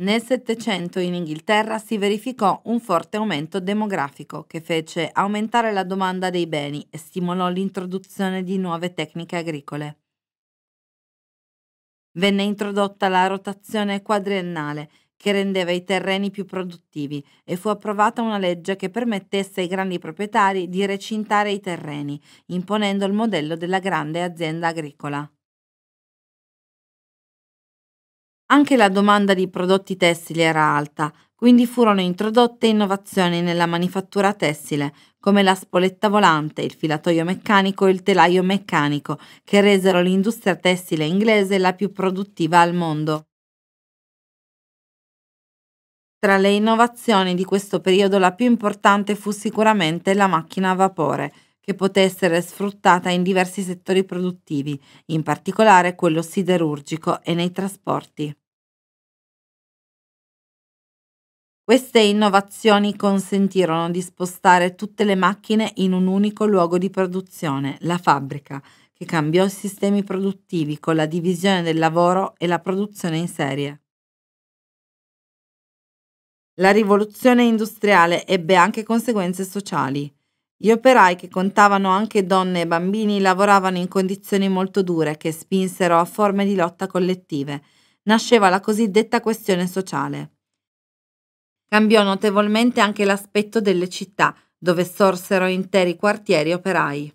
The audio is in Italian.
Nel Settecento in Inghilterra si verificò un forte aumento demografico che fece aumentare la domanda dei beni e stimolò l'introduzione di nuove tecniche agricole. Venne introdotta la rotazione quadriennale che rendeva i terreni più produttivi e fu approvata una legge che permettesse ai grandi proprietari di recintare i terreni, imponendo il modello della grande azienda agricola. Anche la domanda di prodotti tessili era alta, quindi furono introdotte innovazioni nella manifattura tessile, come la spoletta volante, il filatoio meccanico e il telaio meccanico, che resero l'industria tessile inglese la più produttiva al mondo. Tra le innovazioni di questo periodo la più importante fu sicuramente la macchina a vapore, che poté essere sfruttata in diversi settori produttivi, in particolare quello siderurgico e nei trasporti. Queste innovazioni consentirono di spostare tutte le macchine in un unico luogo di produzione, la fabbrica, che cambiò i sistemi produttivi con la divisione del lavoro e la produzione in serie. La rivoluzione industriale ebbe anche conseguenze sociali. Gli operai che contavano anche donne e bambini lavoravano in condizioni molto dure che spinsero a forme di lotta collettive. Nasceva la cosiddetta questione sociale. Cambiò notevolmente anche l'aspetto delle città, dove sorsero interi quartieri operai.